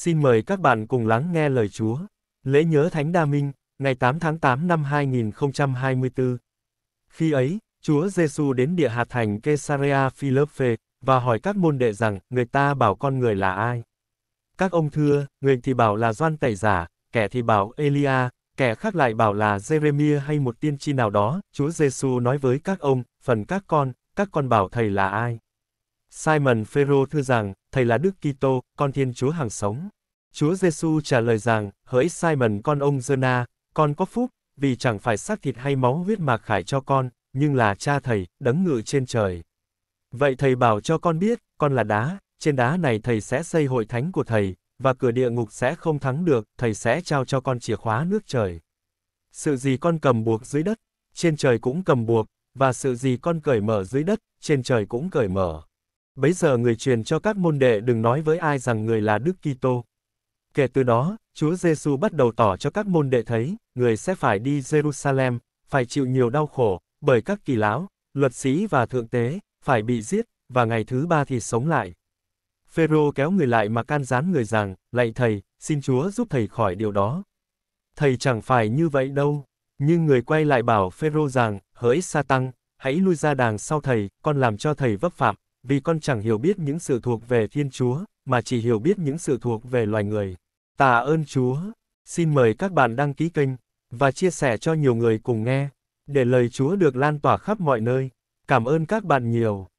Xin mời các bạn cùng lắng nghe lời Chúa. Lễ nhớ Thánh Đa Minh, ngày 8 tháng 8 năm 2024. Khi ấy, Chúa Giêsu đến địa hạt thành Caesarea Philippi và hỏi các môn đệ rằng, người ta bảo con người là ai? Các ông thưa, người thì bảo là Doan tẩy giả, kẻ thì bảo Elia, kẻ khác lại bảo là Jeremia hay một tiên tri nào đó. Chúa Giêsu nói với các ông, phần các con, các con bảo thầy là ai? Simon Phêrô thưa rằng, thầy là Đức Kitô, con Thiên Chúa hàng sống. Chúa Giêsu trả lời rằng, hỡi Simon con ông Giona, con có phúc, vì chẳng phải xác thịt hay máu huyết mà khải cho con, nhưng là cha thầy, đấng ngự trên trời. Vậy thầy bảo cho con biết, con là đá, trên đá này thầy sẽ xây hội thánh của thầy, và cửa địa ngục sẽ không thắng được, thầy sẽ trao cho con chìa khóa nước trời. Sự gì con cầm buộc dưới đất, trên trời cũng cầm buộc, và sự gì con cởi mở dưới đất, trên trời cũng cởi mở bấy giờ người truyền cho các môn đệ đừng nói với ai rằng người là Đức Kitô. Kể từ đó, Chúa Giêsu bắt đầu tỏ cho các môn đệ thấy, người sẽ phải đi Jerusalem, phải chịu nhiều đau khổ, bởi các kỳ lão, luật sĩ và thượng tế, phải bị giết, và ngày thứ ba thì sống lại. Phêrô kéo người lại mà can gián người rằng, lạy thầy, xin Chúa giúp thầy khỏi điều đó. Thầy chẳng phải như vậy đâu. Nhưng người quay lại bảo Phêrô rằng, hỡi sa tăng, hãy lui ra đàng sau thầy, con làm cho thầy vấp phạm, vì con chẳng hiểu biết những sự thuộc về Thiên Chúa, mà chỉ hiểu biết những sự thuộc về loài người. Tạ ơn Chúa. Xin mời các bạn đăng ký kênh và chia sẻ cho nhiều người cùng nghe, để lời Chúa được lan tỏa khắp mọi nơi. Cảm ơn các bạn nhiều.